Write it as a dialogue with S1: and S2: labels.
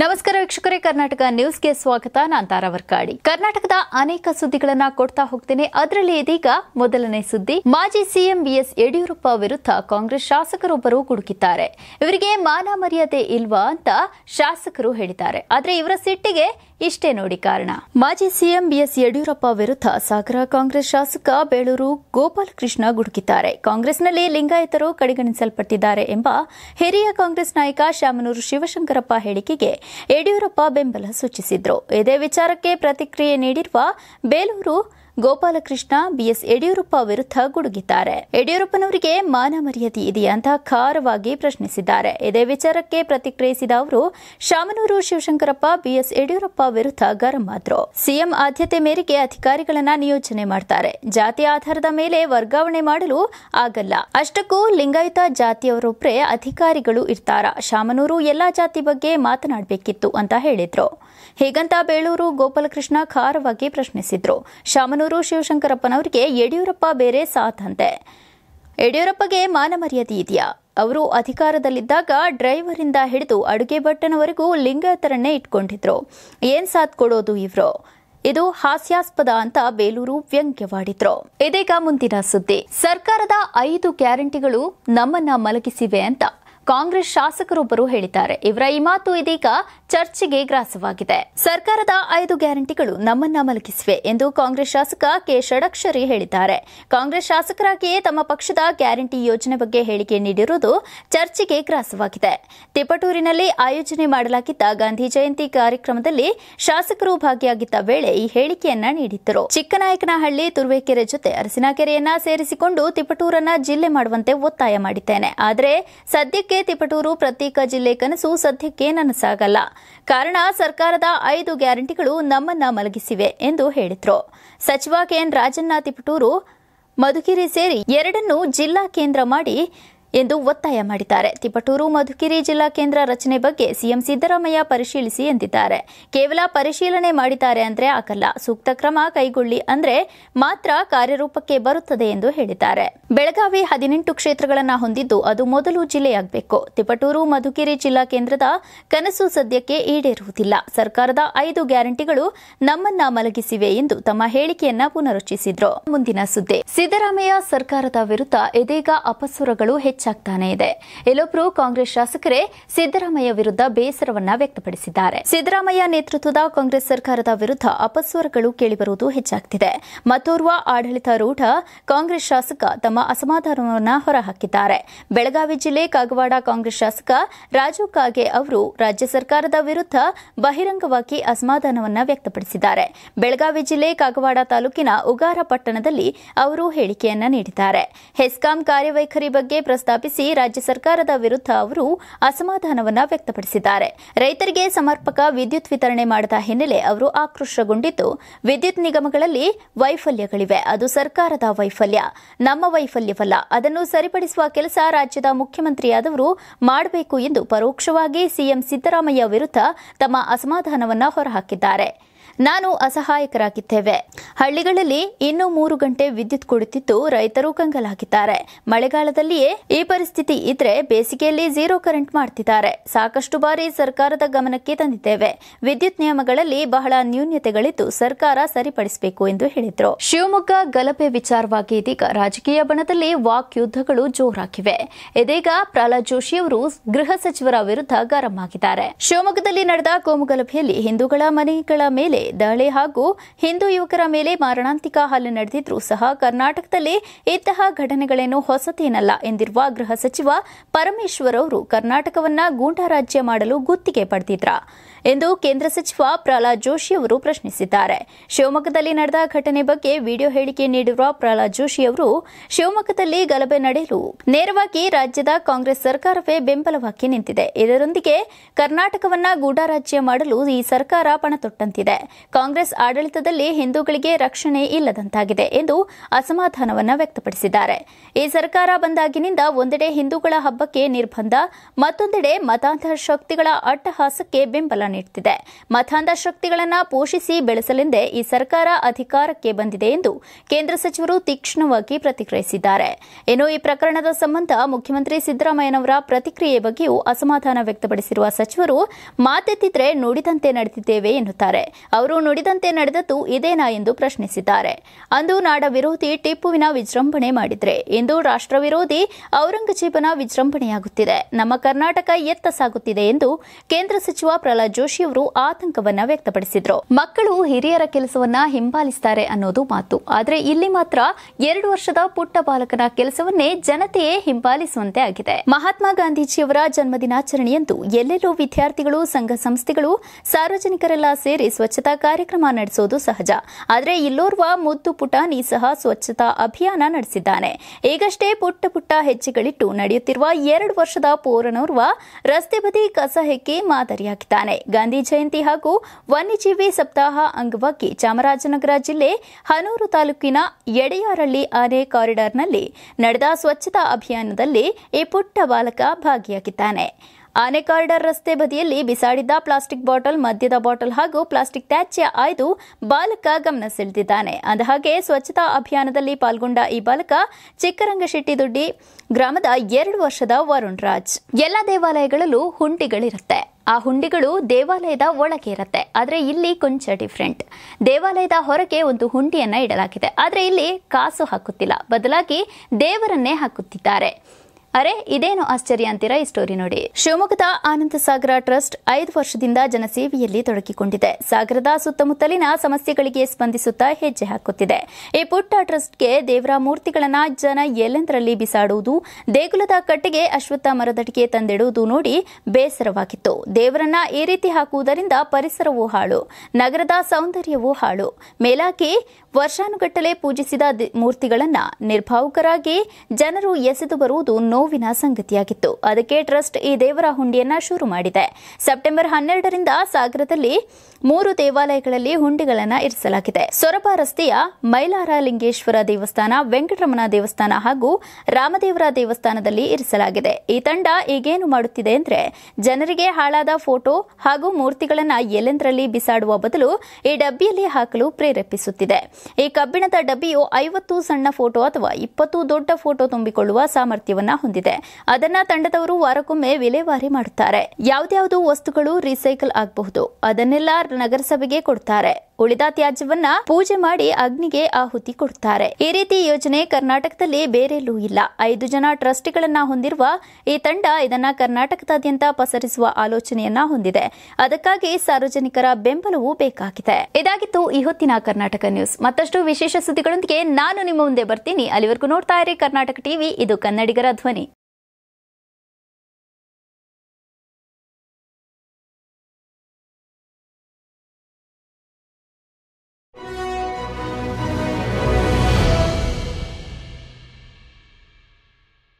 S1: ನಮಸ್ಕಾರ ವೀಕ್ಷಕರೇ ಕರ್ನಾಟಕ ನ್ಯೂಸ್ಗೆ ಸ್ವಾಗತ ನಾನ್ ತಾರಾವರ್ಕಾಡಿ ಕರ್ನಾಟಕದ ಅನೇಕ ಸುದ್ದಿಗಳನ್ನ ಕೊಡ್ತಾ ಹೋಗ್ತೇನೆ ಅದರಲ್ಲಿ ಇದೀಗ ಮೊದಲನೇ ಸುದ್ದಿ ಮಾಜಿ ಸಿಎಂ ಬಿಎಸ್ ಯಡಿಯೂರಪ್ಪ ವಿರುದ್ಧ ಕಾಂಗ್ರೆಸ್ ಶಾಸಕರೊಬ್ಬರು ಗುಡುಕಿದ್ದಾರೆ ಇವರಿಗೆ ಮಾನ ಮರ್ಯಾದೆ ಇಲ್ವಾ ಅಂತ ಶಾಸಕರು ಹೇಳಿದ್ದಾರೆ ಆದ್ರೆ ಇವರ ಸಿಟ್ಟಿಗೆ ಇಷ್ಟೇ ನೋಡಿ ಕಾರಣ ಮಾಜಿ ಸಿಎಂ ಬಿಎಸ್ ಯಡಿಯೂರಪ್ಪ ವಿರುದ್ಧ ಸಾಗರ ಕಾಂಗ್ರೆಸ್ ಶಾಸಕ ಬೇಳೂರು ಗೋಪಾಲಕೃಷ್ಣ ಗುಡುಕಿದ್ದಾರೆ ಕಾಂಗ್ರೆಸ್ನಲ್ಲಿ ಲಿಂಗಾಯತರು ಕಡೆಗಣಿಸಲ್ಪಟ್ಟಿದ್ದಾರೆ ಎಂಬ ಹಿರಿಯ ಕಾಂಗ್ರೆಸ್ ನಾಯಕ ಶಾಮನೂರು ಶಿವಶಂಕರಪ್ಪ ಹೇಳಿಕೆಗೆ ಯಡಿಯೂರಪ್ಪ ಬೆಂಬಲ ಸೂಚಿಸಿದ್ರು ಇದೇ ವಿಚಾರಕ್ಕೆ ಪ್ರತಿಕ್ರಿಯೆ ನೀಡಿರುವ ಬೇಲೂರು ಗೋಪಾಲಕೃಷ್ಣ ಬಿಎಸ್ ಯಡಿಯೂರಪ್ಪ ವಿರುದ್ಧ ಗುಡುಗಿದ್ದಾರೆ ಯಡಿಯೂರಪ್ಪನವರಿಗೆ ಮಾನ ಮರ್ಯಾದೆ ಇದೆಯಾ ಅಂತ ಖಾರವಾಗಿ ಪ್ರಶ್ನಿಸಿದ್ದಾರೆ ಇದೇ ವಿಚಾರಕ್ಕೆ ಪ್ರತಿಕ್ರಿಯಿಸಿದ ಅವರು ಶಾಮನೂರು ಶಿವಶಂಕರಪ್ಪ ಬಿಎಸ್ ಯಡಿಯೂರಪ್ಪ ವಿರುದ್ಧ ಗರಂ ಆದ್ರು ಸಿಎಂ ಆದ್ಯತೆ ಮೇರೆಗೆ ಅಧಿಕಾರಿಗಳನ್ನ ನಿಯೋಜನೆ ಮಾಡ್ತಾರೆ ಜಾತಿ ಆಧಾರದ ಮೇಲೆ ವರ್ಗಾವಣೆ ಮಾಡಲು ಆಗಲ್ಲ ಅಷ್ಟಕ್ಕೂ ಲಿಂಗಾಯತ ಜಾತಿಯವರೊಬ್ಬರೇ ಅಧಿಕಾರಿಗಳು ಇರ್ತಾರ ಶಾಮನೂರು ಎಲ್ಲಾ ಜಾತಿ ಬಗ್ಗೆ ಮಾತನಾಡಬೇಕಿತ್ತು ಅಂತ ಹೇಳಿದ್ರು ಹೇಗಂತ ಬೇಳೂರು ಗೋಪಾಲಕೃಷ್ಣ ಖಾರವಾಗಿ ಪ್ರಶ್ನಿಸಿದ್ರು ಶಾಮನೂರು ಶಿವಶಂಕರಪ್ಪನವರಿಗೆ ಯಡಿಯೂರಪ್ಪ ಬೇರೆ ಸಾಥಂತೆ ಯಡಿಯೂರಪ್ಪಗೆ ಮಾನಮರ್ಯಾದೆ ಇದೆಯಾ ಅವರು ಅಧಿಕಾರದಲ್ಲಿದ್ದಾಗ ಡ್ರೈವರಿಂದ ಹಿಡಿದು ಅಡುಗೆ ಭಟ್ಟನವರೆಗೂ ಲಿಂಗತರನ್ನೇ ಇಟ್ಕೊಂಡಿದ್ರು ಏನ್ ಸಾಥ್ ಕೊಡೋದು ಇವ್ರು ಇದು ಹಾಸ್ಯಾಸ್ಪದ ಅಂತ ಬೇಲೂರು ವ್ಯಂಗ್ಯವಾಡಿದ್ರು ಇದೀಗ ಮುಂದಿನ ಸುದ್ದಿ ಸರ್ಕಾರದ ಐದು ಗ್ಯಾರಂಟಿಗಳು ನಮ್ಮನ್ನ ಮಲಗಿಸಿವೆ ಅಂತ ಕಾಂಗ್ರೆಸ್ ಶಾಸಕರೊಬ್ಬರು ಹೇಳಿದ್ದಾರೆ ಇವರ ಈ ಮಾತು ಇದೀಗ ಚರ್ಚೆಗೆ ಗ್ರಾಸವಾಗಿದೆ ಸರ್ಕಾರದ ಐದು ಗ್ಯಾರಂಟಿಗಳು ನಮ್ಮನ್ನ ಮಲಗಿಸಿವೆ ಎಂದು ಕಾಂಗ್ರೆಸ್ ಶಾಸಕ ಕೆ ಷಡಕ್ಷರಿ ಹೇಳಿದ್ದಾರೆ ಕಾಂಗ್ರೆಸ್ ಶಾಸಕರಾಗಿಯೇ ತಮ್ಮ ಪಕ್ಷದ ಗ್ಯಾರಂಟಿ ಯೋಜನೆ ಬಗ್ಗೆ ಹೇಳಿಕೆ ನೀಡಿರುವುದು ಚರ್ಚೆಗೆ ಗ್ರಾಸವಾಗಿದೆ ತಿಪಟೂರಿನಲ್ಲಿ ಆಯೋಜನೆ ಮಾಡಲಾಗಿದ್ದ ಗಾಂಧಿ ಜಯಂತಿ ಕಾರ್ಯಕ್ರಮದಲ್ಲಿ ಶಾಸಕರು ಭಾಗಿಯಾಗಿದ್ದ ವೇಳೆ ಈ ಹೇಳಿಕೆಯನ್ನ ನೀಡಿದ್ದರು ಚಿಕ್ಕನಾಯಕನಹಳ್ಳಿ ತುರುವೇಕೆರೆ ಜೊತೆ ಅರಸಿನಕೆರೆಯನ್ನ ಸೇರಿಸಿಕೊಂಡು ತಿಪಟೂರನ್ನ ಜಿಲ್ಲೆ ಮಾಡುವಂತೆ ಒತ್ತಾಯ ಮಾಡಿದ್ದೇನೆ ಆದರೆ ಸದ್ಯಕ್ಕೆ ತಿಪಟೂರು ಪ್ರತ್ಯೇಕ ಜಿಲ್ಲೆ ಕನಸು ಸದ್ಯಕ್ಕೆ ನನಸಾಗಲ್ಲ ಕಾರಣ ಸರ್ಕಾರದ ಐದು ಗ್ಯಾರಂಟಿಗಳು ನಮ್ಮನ್ನ ಮಲಗಿಸಿವೆ ಎಂದು ಹೇಳಿದ್ರು ಸಚಿವ ಕೆಎನ್ ರಾಜಣ್ಣ ತಿಪಟೂರು ಮಧುಗಿರಿ ಸೇರಿ ಎರಡನ್ನು ಜಿಲ್ಲಾ ಕೇಂದ್ರ ಮಾಡಿ ಎಂದು ಒತ್ತಾಯ ಮಾಡಿದ್ದಾರೆ ತಿಪಟೂರು ಮಧುಕಿರಿ ಜಿಲ್ಲಾ ಕೇಂದ್ರ ರಚನೆ ಬಗ್ಗೆ ಸಿಎಂ ಸಿದ್ದರಾಮಯ್ಯ ಪರಿಶೀಲಿಸಿ ಎಂದಿದ್ದಾರೆ ಕೇವಲ ಪರಿಶೀಲನೆ ಮಾಡಿದ್ದಾರೆ ಅಂದ್ರೆ ಆಗಲ್ಲ ಸೂಕ್ತ ಕ್ರಮ ಕೈಗೊಳ್ಳಿ ಅಂದ್ರೆ ಮಾತ್ರ ಕಾರ್ಯರೂಪಕ್ಕೆ ಬರುತ್ತದೆ ಎಂದು ಹೇಳಿದ್ದಾರೆ ಬೆಳಗಾವಿ ಹದಿನೆಂಟು ಕ್ಷೇತ್ರಗಳನ್ನು ಹೊಂದಿದ್ದು ಅದು ಮೊದಲು ಜಿಲ್ಲೆಯಾಗಬೇಕು ತಿಪಟೂರು ಮಧುಕಿರಿ ಜಿಲ್ಲಾ ಕೇಂದ್ರದ ಕನಸು ಸದ್ಯಕ್ಕೆ ಈಡೇರುವುದಿಲ್ಲ ಸರ್ಕಾರದ ಐದು ಗ್ಯಾರಂಟಿಗಳು ನಮ್ಮನ್ನ ಮಲಗಿಸಿವೆ ಎಂದು ತಮ್ಮ ಹೇಳಿಕೆಯನ್ನ ಪುನರುಚ್ಚಿಸಿದ್ರು ಮುಂದಿನ ಸುದ್ದಿ ಸಿದ್ದರಾಮಯ್ಯ ಸರ್ಕಾರದ ವಿರುದ್ಧ ಇದೀಗ ಅಪಸ್ವರಗಳು ಹೆಚ್ಚು ಹೆಚ್ಚಾಗ್ತಾನೆ ಇದೆ ಇಲ್ಲೊಬ್ಬರು ಕಾಂಗ್ರೆಸ್ ಶಾಸಕರೇ ಸಿದ್ದರಾಮಯ್ಯ ವಿರುದ್ಧ ಬೇಸರವನ್ನ ವ್ಯಕ್ತಪಡಿಸಿದ್ದಾರೆ ಸಿದ್ದರಾಮಯ್ಯ ನೇತೃತ್ವದ ಕಾಂಗ್ರೆಸ್ ಸರ್ಕಾರದ ವಿರುದ್ಧ ಅಪಸ್ವರಗಳು ಕೇಳಿಬರುವುದು ಹೆಚ್ಚಾಗ್ತಿದೆ ಮತ್ತೋರ್ವ ಆಡಳಿತಾರೂಢ ಕಾಂಗ್ರೆಸ್ ಶಾಸಕ ತಮ್ಮ ಅಸಮಾಧಾನವನ್ನು ಹೊರಹಾಕಿದ್ದಾರೆ ಬೆಳಗಾವಿ ಜಿಲ್ಲೆ ಕಾಗವಾಡ ಕಾಂಗ್ರೆಸ್ ಶಾಸಕ ರಾಜು ಕಾಗೆ ಅವರು ರಾಜ್ಯ ಸರ್ಕಾರದ ವಿರುದ್ಧ ಬಹಿರಂಗವಾಗಿ ಅಸಮಾಧಾನವನ್ನ ವ್ಯಕ್ತಪಡಿಸಿದ್ದಾರೆ ಬೆಳಗಾವಿ ಜಿಲ್ಲೆ ಕಾಗವಾಡ ತಾಲೂಕಿನ ಉಗಾರ ಪಟ್ಟಣದಲ್ಲಿ ಅವರು ಹೇಳಿಕೆಯನ್ನ ನೀಡಿದ್ದಾರೆ ಹೆಸ್ಕಾಂ ಕಾರ್ಯವೈಖರಿ ಬಗ್ಗೆ ಪ್ರಸ್ತಾಪ ಪ್ರಸ್ತಾಪಿಸಿ ರಾಜ್ಯ ಸರ್ಕಾರದ ವಿರುದ್ಧ ಅವರು ಅಸಮಾಧಾನವನ್ನು ವ್ಯಕ್ತಪಡಿಸಿದ್ದಾರೆ ರೈತರಿಗೆ ಸಮರ್ಪಕ ವಿದ್ಯುತ್ ವಿತರಣೆ ಮಾಡದ ಹಿನ್ನೆಲೆ ಅವರು ಆಕ್ರೋಶಗೊಂಡಿದ್ದು ವಿದ್ಯುತ್ ನಿಗಮಗಳಲ್ಲಿ ವೈಫಲ್ಯಗಳಿವೆ ಅದು ಸರ್ಕಾರದ ವೈಫಲ್ಯ ನಮ್ಮ ವೈಫಲ್ಯವಲ್ಲ ಅದನ್ನು ಸರಿಪಡಿಸುವ ಕೆಲಸ ರಾಜ್ಯದ ಮುಖ್ಯಮಂತ್ರಿಯಾದವರು ಮಾಡಬೇಕು ಎಂದು ಪರೋಕ್ಷವಾಗಿ ಸಿಎಂ ಸಿದ್ದರಾಮಯ್ಯ ವಿರುದ್ಧ ತಮ್ಮ ಅಸಮಾಧಾನವನ್ನು ಹೊರಹಾಕಿದ್ದಾರೆ ನಾನು ಅಸಹಾಯಕರಾಗಿದ್ದೇವೆ ಹಳ್ಳಿಗಳಲ್ಲಿ ಇನ್ನೂ ಮೂರು ಗಂಟೆ ವಿದ್ಯುತ್ ಕೊಡುತ್ತಿದ್ದು ರೈತರು ಕಂಗಲಾಗಿದ್ದಾರೆ ಮಳೆಗಾಲದಲ್ಲಿಯೇ ಈ ಪರಿಸ್ಥಿತಿ ಇದ್ರೆ ಬೇಸಿಗೆಯಲ್ಲಿ ಜೀರೋ ಕರೆಂಟ್ ಮಾಡ್ತಿದ್ದಾರೆ ಸಾಕಷ್ಟು ಬಾರಿ ಸರ್ಕಾರದ ಗಮನಕ್ಕೆ ತಂದಿದ್ದೇವೆ ವಿದ್ಯುತ್ ನಿಯಮಗಳಲ್ಲಿ ಬಹಳ ನ್ಯೂನ್ಯತೆಗಳಿದ್ದು ಸರ್ಕಾರ ಸರಿಪಡಿಸಬೇಕು ಎಂದು ಹೇಳಿದರು ಶಿವಮೊಗ್ಗ ಗಲಭೆ ವಿಚಾರವಾಗಿ ಇದೀಗ ರಾಜಕೀಯ ಬಣದಲ್ಲಿ ವಾಕ್ ಯುದ್ಧಗಳು ಜೋರಾಗಿವೆ ಇದೀಗ ಪ್ರಹ್ಲಾದ್ ಜೋಶಿ ಅವರು ಗೃಹ ಸಚಿವರ ವಿರುದ್ಧ ಗರಂ ಆಗಿದ್ದಾರೆ ಶಿವಮೊಗ್ಗದಲ್ಲಿ ನಡೆದ ಕೋಮುಗಲಭೆಯಲ್ಲಿ ಹಿಂದೂಗಳ ಮನೆಗಳ ಮೇಲೆ ದಾಳಿ ಹಾಗೂ ಹಿಂದೂ ಯುವಕರ ಮೇಲೆ ಮೇಲೆ ಮಾರಣಾಂತಿಕ ಹಲ್ಲೆ ನಡೆದಿದ್ರೂ ಸಹ ಕರ್ನಾಟಕದಲ್ಲಿ ಇಂತಹ ಘಟನೆಗಳೇನು ಹೊಸತೇನಲ್ಲ ಎಂದಿರುವ ಗೃಹ ಸಚಿವ ಪರಮೇಶ್ವರ್ ಅವರು ಕರ್ನಾಟಕವನ್ನ ಗೂಂಡಾ ರಾಜ್ಯ ಮಾಡಲು ಗುತ್ತಿಗೆ ಪಡೆದಿದ್ರ ಎಂದು ಕೇಂದ್ರ ಸಚಿವ ಪ್ರಹ್ಲಾದ್ ಜೋಶಿ ಅವರು ಪ್ರಶ್ನಿಸಿದ್ದಾರೆ ಶಿವಮೊಗ್ಗದಲ್ಲಿ ನಡೆದ ಘಟನೆ ಬಗ್ಗೆ ವಿಡಿಯೋ ಹೇಳಿಕೆ ನೀಡಿರುವ ಪ್ರಹ್ಲಾದ್ ಜೋಶಿ ಅವರು ಶಿವಮೊಗ್ಗದಲ್ಲಿ ಗಲಭೆ ನಡೆಯಲು ನೇರವಾಗಿ ರಾಜ್ಯದ ಕಾಂಗ್ರೆಸ್ ಸರ್ಕಾರವೇ ಬೆಂಬಲವಾಗಿ ನಿಂತಿದೆ ಇದರೊಂದಿಗೆ ಕರ್ನಾಟಕವನ್ನ ಗೂಢಾರಾಜ್ಯ ಮಾಡಲು ಈ ಸರ್ಕಾರ ಪಣತೊಟ್ಟಂತಿದೆ ಕಾಂಗ್ರೆಸ್ ಆಡಳಿತದಲ್ಲಿ ಹಿಂದೂಗಳಿಗೆ ರಕ್ಷಣೆ ಇಲ್ಲದಂತಾಗಿದೆ ಎಂದು ಅಸಮಾಧಾನವನ್ನು ವ್ಯಕ್ತಪಡಿಸಿದ್ದಾರೆ ಈ ಸರ್ಕಾರ ಬಂದಾಗಿನಿಂದ ಒಂದೆಡೆ ಹಿಂದೂಗಳ ಹಬ್ಬಕ್ಕೆ ನಿರ್ಬಂಧ ಮತ್ತೊಂದೆಡೆ ಮತಾಂಧ ಶಕ್ತಿಗಳ ಅಟ್ಟಹಾಸಕ್ಕೆ ಬೆಂಬಲ ನೀಡುತ್ತಿದೆ ಮತಾಂಧ ಶಕ್ತಿಗಳನ್ನು ಪೋಷಿಸಿ ಬೆಳೆಸಲೆಂದೇ ಈ ಸರ್ಕಾರ ಅಧಿಕಾರಕ್ಕೆ ಬಂದಿದೆ ಎಂದು ಕೇಂದ್ರ ಸಚಿವರು ತೀಕ್ಷ್ಣವಾಗಿ ಪ್ರತಿಕ್ರಿಯಿಸಿದ್ದಾರೆ ಇನ್ನು ಈ ಪ್ರಕರಣದ ಸಂಬಂಧ ಮುಖ್ಯಮಂತ್ರಿ ಸಿದ್ದರಾಮಯ್ಯನವರ ಪ್ರತಿಕ್ರಿಯೆ ಬಗ್ಗೆಯೂ ಅಸಮಾಧಾನ ವ್ಯಕ್ತಪಡಿಸಿರುವ ಸಚಿವರು ಮಾತೆತ್ತಿದ್ರೆ ನುಡಿದಂತೆ ನಡೆದಿದ್ದೇವೆ ಎನ್ನುತ್ತಾರೆ ಅವರು ನುಡಿದಂತೆ ನಡೆದದ್ದು ಇದೇನಾ ಎಂದು ಪ್ರಶ್ನಿಸಿದ್ದಾರೆ ಅಂದು ನಾಡ ವಿರೋಧಿ ಟಿಪ್ಪುವಿನ ವಿಜೃಂಭಣೆ ಮಾಡಿದ್ರೆ ಇಂದು ರಾಷ್ಟ್ರ ವಿರೋಧಿ ಔರಂಗಜೇಬನ ವಿಜೃಂಭಣೆಯಾಗುತ್ತಿದೆ ನಮ್ಮ ಕರ್ನಾಟಕ ಎತ್ತ ಸಾಗುತ್ತಿದೆ ಎಂದು ಕೇಂದ್ರ ಸಚಿವ ಪ್ರಹ್ಲಾದ್ ಜೋಶಿ ಅವರು ಆತಂಕವನ್ನ ವ್ಯಕ್ತಪಡಿಸಿದರು ಮಕ್ಕಳು ಹಿರಿಯರ ಕೆಲಸವನ್ನ ಹಿಂಬಾಲಿಸುತ್ತಾರೆ ಅನ್ನೋದು ಮಾತು ಆದರೆ ಇಲ್ಲಿ ಮಾತ್ರ ಎರಡು ವರ್ಷದ ಪುಟ್ಟ ಬಾಲಕನ ಕೆಲಸವನ್ನೇ ಜನತೆಯೇ ಹಿಂಬಾಲಿಸುವಂತೆ ಆಗಿದೆ ಮಹಾತ್ಮ ಗಾಂಧೀಜಿಯವರ ಜನ್ಮದಿನಾಚರಣೆಯಂದು ಎಲ್ಲೆಲ್ಲೂ ವಿದ್ಯಾರ್ಥಿಗಳು ಸಂಘ ಸಂಸ್ಥೆಗಳು ಸಾರ್ವಜನಿಕರೆಲ್ಲ ಸೇರಿ ಸ್ವಚ್ಛತಾ ಕಾರ್ಯಕ್ರಮ ನಡೆಸೋದು ಸಹಜ ಆದರೆ ಆದರೆ ಇಲ್ಲೋರ್ವ ಮುದ್ದು ಪುಟಾನಿ ಸಹ ಸ್ವಚ್ಛತಾ ಅಭಿಯಾನ ನಡೆಸಿದ್ದಾನೆ ಈಗಷ್ಟೇ ಪುಟ್ಟ ಪುಟ್ಟ ಹೆಜ್ಜೆಗಳಿಟ್ಟು ನಡೆಯುತ್ತಿರುವ ಎರಡು ವರ್ಷದ ಪೋರನೋರ್ವ ರಸ್ತೆ ಬದಿ ಕಸ ಹೆಕ್ಕಿ ಮಾದರಿಯಾಗಿದ್ದಾನೆ ಗಾಂಧಿ ಜಯಂತಿ ಹಾಗೂ ವನ್ಯಜೀವಿ ಸಪ್ತಾಹ ಅಂಗವಾಗಿ ಚಾಮರಾಜನಗರ ಜಿಲ್ಲೆ ಹನೂರು ತಾಲೂಕಿನ ಎಡೆಯಾರಳ್ಳಿ ಆನೆ ಕಾರಿಡಾರ್ನಲ್ಲಿ ನಡೆದ ಸ್ವಚ್ಛತಾ ಅಭಿಯಾನದಲ್ಲಿ ಈ ಪುಟ್ಟ ಬಾಲಕ ಭಾಗಿಯಾಗಿದ್ದಾನೆ ಆನೆಕಾರ್ಡರ್ ರಸ್ತೆ ಬದಿಯಲ್ಲಿ ಬಿಸಾಡಿದ್ದ ಪ್ಲಾಸ್ಟಿಕ್ ಬಾಟಲ್ ಮದ್ಯದ ಬಾಟಲ್ ಹಾಗೂ ಪ್ಲಾಸ್ಟಿಕ್ ತ್ಯಾಜ್ಯ ಆಯ್ದು ಬಾಲಕ ಗಮನ ಸೆಳೆದಿದ್ದಾನೆ ಅಂದಹಾಗೆ ಸ್ವಚ್ಛತಾ ಅಭಿಯಾನದಲ್ಲಿ ಪಾಲ್ಗೊಂಡ ಈ ಬಾಲಕ ಚಿಕ್ಕರಂಗಶೆಟ್ಟಿದೊಡ್ಡಿ ಗ್ರಾಮದ ಎರಡು ವರ್ಷದ ವರುಣ್ ರಾಜ್ ಎಲ್ಲ ದೇವಾಲಯಗಳಲ್ಲೂ ಹುಂಡಿಗಳಿರುತ್ತೆ ಆ ಹುಂಡಿಗಳು ದೇವಾಲಯದ ಒಳಗೆ ಇರುತ್ತೆ ಆದರೆ ಇಲ್ಲಿ ಕೊಂಚ ಡಿಫ್ರೆಂಟ್ ದೇವಾಲಯದ ಹೊರಗೆ ಒಂದು ಹುಂಡಿಯನ್ನ ಇಡಲಾಗಿದೆ ಆದರೆ ಇಲ್ಲಿ ಕಾಸು ಹಾಕುತ್ತಿಲ್ಲ ಬದಲಾಗಿ ದೇವರನ್ನೇ ಹಾಕುತ್ತಿದ್ದಾರೆ ಅರೆ ಇದೇನು ಆಶ್ಚರ್ಯ ಅಂತೀರಾ ಈ ಸ್ಟೋರಿ ನೋಡಿ ಶಿವಮೊಗ್ಗದ ಆನಂದ ಸಾಗರ ಟ್ರಸ್ಟ್ ಐದು ವರ್ಷದಿಂದ ಜನಸೇವೆಯಲ್ಲಿ ತೊಡಗಿಕೊಂಡಿದೆ ಸಾಗರದ ಸುತ್ತಮುತ್ತಲಿನ ಸಮಸ್ಯೆಗಳಿಗೆ ಸ್ಪಂದಿಸುತ್ತಾ ಹೆಜ್ಜೆ ಹಾಕುತ್ತಿದೆ ಈ ಪುಟ್ಟ ಟ್ರಸ್ಟ್ಗೆ ದೇವರ ಮೂರ್ತಿಗಳನ್ನ ಜನ ಎಲ್ಲೆಂದರಲ್ಲಿ ಬಿಸಾಡುವುದು ದೇಗುಲದ ಕಟ್ಟಿಗೆ ಅಶ್ವತ್ಥ ಮರದಡಿಗೆ ತಂದಿಡುವುದು ನೋಡಿ ಬೇಸರವಾಗಿತ್ತು ದೇವರನ್ನ ಈ ರೀತಿ ಹಾಕುವುದರಿಂದ ಪರಿಸರವೂ ಹಾಳು ನಗರದ ಸೌಂದರ್ಯವೂ ಹಾಳು ಮೇಲಾಗಿ ವರ್ಷಾನುಗಟ್ಟಲೆ ಪೂಜಿಸಿದ ಮೂರ್ತಿಗಳನ್ನ ನಿರ್ಭಾವುಕರಾಗಿ ಜನರು ಎಸೆದು ಬರುವುದು ನೋ ನೋವಿನ ಸಂಗತಿಯಾಗಿತ್ತು ಅದಕ್ಕೆ ಟ್ರಸ್ಟ್ ಈ ದೇವರ ಹುಂಡಿಯನ್ನ ಶುರು ಮಾಡಿದೆ ಸೆಪ್ಟೆಂಬರ್ ಹನ್ನೆರಡರಿಂದ ಸಾಗರದಲ್ಲಿ ಮೂರು ದೇವಾಲಯಗಳಲ್ಲಿ ಹುಂಡಿಗಳನ್ನು ಇರಿಸಲಾಗಿದೆ ಸೊರಬ ರಸ್ತೆಯ ಮೈಲಾರ ಲಿಂಗೇಶ್ವರ ದೇವಸ್ಥಾನ ವೆಂಕಟರಮಣ ದೇವಸ್ಥಾನ ಹಾಗೂ ರಾಮದೇವರ ದೇವಸ್ಥಾನದಲ್ಲಿ ಇರಿಸಲಾಗಿದೆ ಈ ತಂಡ ಈಗೇನು ಮಾಡುತ್ತಿದೆ ಅಂದ್ರೆ ಜನರಿಗೆ ಹಾಳಾದ ಫೋಟೋ ಹಾಗೂ ಮೂರ್ತಿಗಳನ್ನು ಎಲ್ಲೆಂದರಲ್ಲಿ ಬಿಸಾಡುವ ಬದಲು ಈ ಡಬ್ಬಿಯಲ್ಲಿ ಹಾಕಲು ಪ್ರೇರೇಪಿಸುತ್ತಿದೆ ಈ ಕಬ್ಬಿಣದ ಡಬ್ಬಿಯು ಐವತ್ತು ಸಣ್ಣ ಫೋಟೋ ಅಥವಾ ಇಪ್ಪತ್ತು ದೊಡ್ಡ ಫೋಟೋ ತುಂಬಿಕೊಳ್ಳುವ ಸಾಮರ್ಥ್ಯವನ್ನ ಹೊಂದಿದೆ ಅದನ್ನ ತಂಡದವರು ವಾರಕ್ಕೊಮ್ಮೆ ವಿಲೇವಾರಿ ಮಾಡುತ್ತಾರೆ ಯಾವ್ದಾವುದು ವಸ್ತುಗಳು ರೀಸೈಕಲ್ ಆಗಬಹುದು ಅದನ್ನೆಲ್ಲ ನಗರಸಭೆಗೆ ಕೊಡ್ತಾರೆ ಉಳಿದ ತ್ಯಾಜ್ಯವನ್ನ ಪೂಜೆ ಮಾಡಿ ಅಗ್ನಿಗೆ ಆಹುತಿ ಕೊಡ್ತಾರೆ ಈ ರೀತಿ ಯೋಜನೆ ಕರ್ನಾಟಕದಲ್ಲಿ ಬೇರೆಲ್ಲೂ ಇಲ್ಲ ಐದು ಜನ ಟ್ರಸ್ಟಿಗಳನ್ನ ಹೊಂದಿರುವ ಈ ತಂಡ ಇದನ್ನ ಕರ್ನಾಟಕದಾದ್ಯಂತ ಪಸರಿಸುವ ಆಲೋಚನೆಯನ್ನ ಹೊಂದಿದೆ ಅದಕ್ಕಾಗಿ ಸಾರ್ವಜನಿಕರ ಬೆಂಬಲವೂ ಬೇಕಾಗಿದೆ ಇದಾಗಿತ್ತು ಈ ಹೊತ್ತಿನ ಕರ್ನಾಟಕ ನ್ಯೂಸ್ ಮತ್ತಷ್ಟು ವಿಶೇಷ ಸುದ್ದಿಗಳೊಂದಿಗೆ ನಾನು ನಿಮ್ಮ ಮುಂದೆ ಬರ್ತೀನಿ ಅಲ್ಲಿವರೆಗೂ ನೋಡ್ತಾ ಇರಿ ಕರ್ನಾಟಕ ಟಿವಿ ಇದು ಕನ್ನಡಿಗರ ಧ್ವನಿ